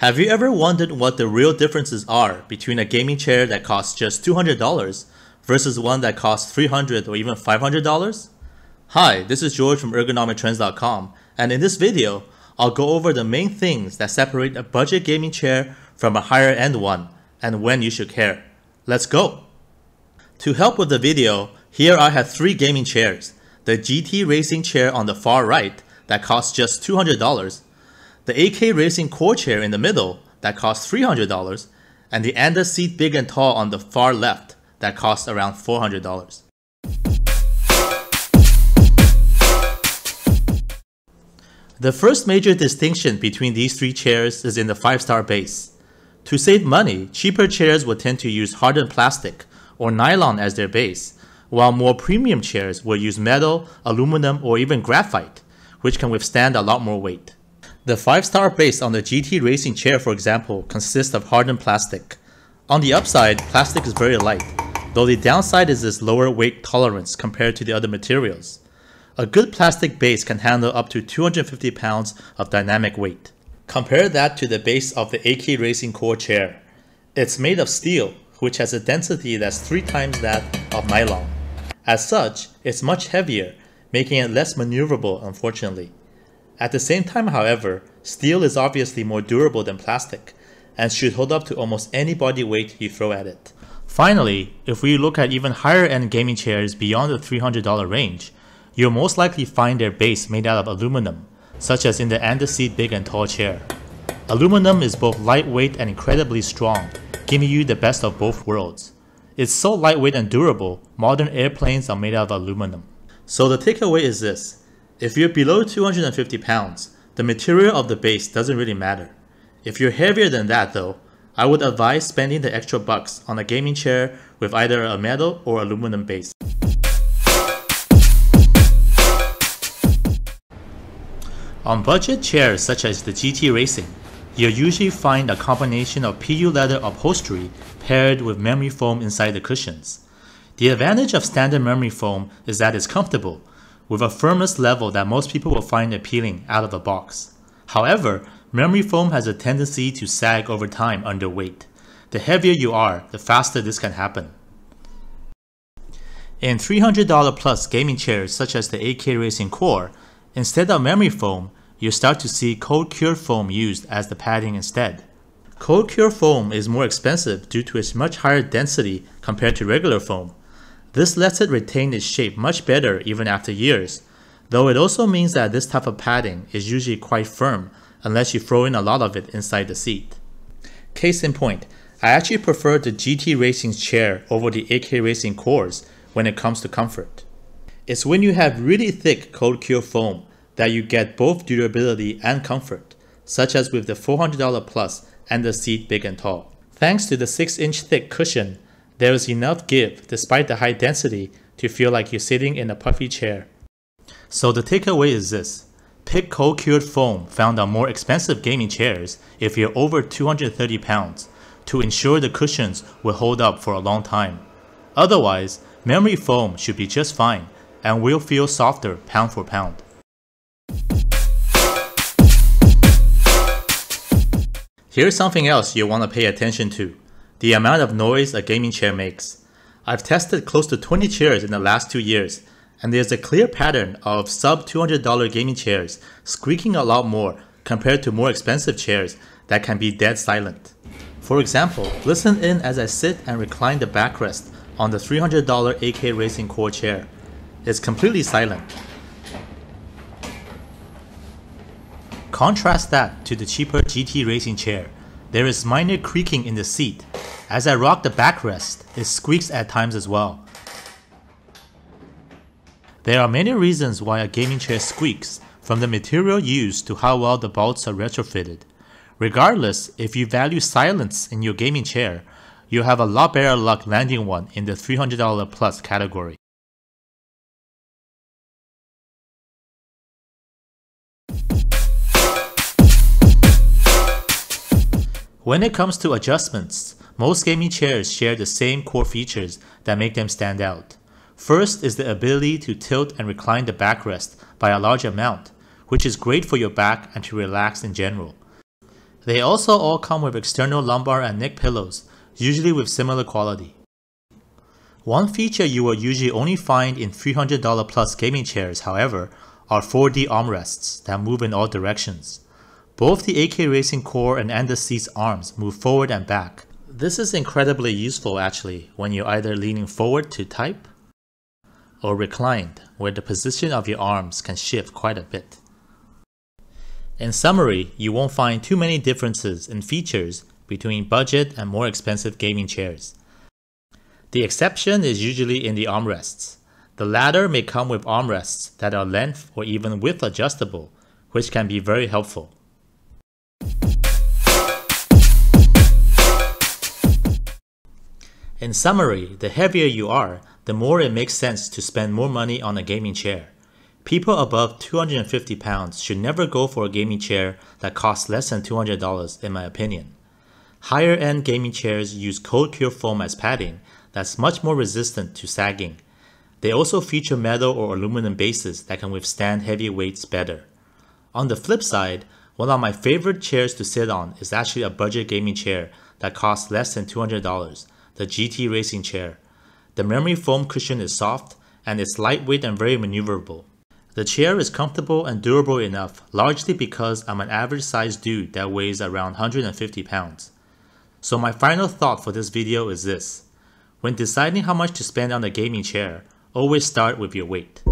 Have you ever wondered what the real differences are between a gaming chair that costs just $200 versus one that costs $300 or even $500? Hi, this is George from ergonomictrends.com and in this video, I'll go over the main things that separate a budget gaming chair from a higher end one and when you should care. Let's go! To help with the video, here I have three gaming chairs. The GT Racing chair on the far right that costs just $200 the AK Racing core chair in the middle that costs $300, and the Anda seat big and tall on the far left that costs around $400. The first major distinction between these three chairs is in the 5-star base. To save money, cheaper chairs will tend to use hardened plastic or nylon as their base, while more premium chairs will use metal, aluminum, or even graphite, which can withstand a lot more weight. The 5-star base on the GT racing chair for example consists of hardened plastic. On the upside, plastic is very light, though the downside is its lower weight tolerance compared to the other materials. A good plastic base can handle up to 250 pounds of dynamic weight. Compare that to the base of the AK Racing Core chair. It's made of steel, which has a density that's three times that of nylon. As such, it's much heavier, making it less maneuverable unfortunately. At the same time, however, steel is obviously more durable than plastic and should hold up to almost any body weight you throw at it. Finally, if we look at even higher end gaming chairs beyond the $300 range, you'll most likely find their base made out of aluminum, such as in the Andesit Big and Tall chair. Aluminum is both lightweight and incredibly strong, giving you the best of both worlds. It's so lightweight and durable, modern airplanes are made out of aluminum. So the takeaway is this, if you're below 250 pounds, the material of the base doesn't really matter. If you're heavier than that though, I would advise spending the extra bucks on a gaming chair with either a metal or aluminum base. On budget chairs such as the GT Racing, you'll usually find a combination of PU leather upholstery paired with memory foam inside the cushions. The advantage of standard memory foam is that it's comfortable with a firmness level that most people will find appealing out of the box. However, memory foam has a tendency to sag over time under weight. The heavier you are, the faster this can happen. In $300 plus gaming chairs such as the AK Racing Core, instead of memory foam, you start to see cold cure foam used as the padding instead. Cold cure foam is more expensive due to its much higher density compared to regular foam. This lets it retain its shape much better even after years, though it also means that this type of padding is usually quite firm unless you throw in a lot of it inside the seat. Case in point, I actually prefer the GT Racing's chair over the AK Racing cores when it comes to comfort. It's when you have really thick cold cure foam that you get both durability and comfort, such as with the $400 plus and the seat big and tall. Thanks to the 6 inch thick cushion, there is enough give, despite the high density, to feel like you're sitting in a puffy chair. So the takeaway is this. Pick cold cured foam found on more expensive gaming chairs if you're over 230 pounds to ensure the cushions will hold up for a long time. Otherwise, memory foam should be just fine and will feel softer pound for pound. Here's something else you want to pay attention to the amount of noise a gaming chair makes. I've tested close to 20 chairs in the last two years, and there's a clear pattern of sub $200 gaming chairs squeaking a lot more compared to more expensive chairs that can be dead silent. For example, listen in as I sit and recline the backrest on the $300 AK Racing Core chair. It's completely silent. Contrast that to the cheaper GT Racing chair. There is minor creaking in the seat, as I rock the backrest, it squeaks at times as well. There are many reasons why a gaming chair squeaks, from the material used to how well the bolts are retrofitted. Regardless, if you value silence in your gaming chair, you'll have a lot better luck landing one in the $300 plus category. When it comes to adjustments, most gaming chairs share the same core features that make them stand out. First is the ability to tilt and recline the backrest by a large amount, which is great for your back and to relax in general. They also all come with external lumbar and neck pillows, usually with similar quality. One feature you will usually only find in $300 plus gaming chairs, however, are 4D armrests that move in all directions. Both the AK Racing Core and Anders arms move forward and back, this is incredibly useful actually when you're either leaning forward to type or reclined where the position of your arms can shift quite a bit. In summary, you won't find too many differences in features between budget and more expensive gaming chairs. The exception is usually in the armrests. The latter may come with armrests that are length or even width adjustable, which can be very helpful. In summary, the heavier you are, the more it makes sense to spend more money on a gaming chair. People above 250 pounds should never go for a gaming chair that costs less than $200 in my opinion. Higher end gaming chairs use cold cure foam as padding that's much more resistant to sagging. They also feature metal or aluminum bases that can withstand heavy weights better. On the flip side, one of my favorite chairs to sit on is actually a budget gaming chair that costs less than $200 the GT racing chair. The memory foam cushion is soft and it's lightweight and very maneuverable. The chair is comfortable and durable enough, largely because I'm an average sized dude that weighs around 150 pounds. So my final thought for this video is this. When deciding how much to spend on a gaming chair, always start with your weight.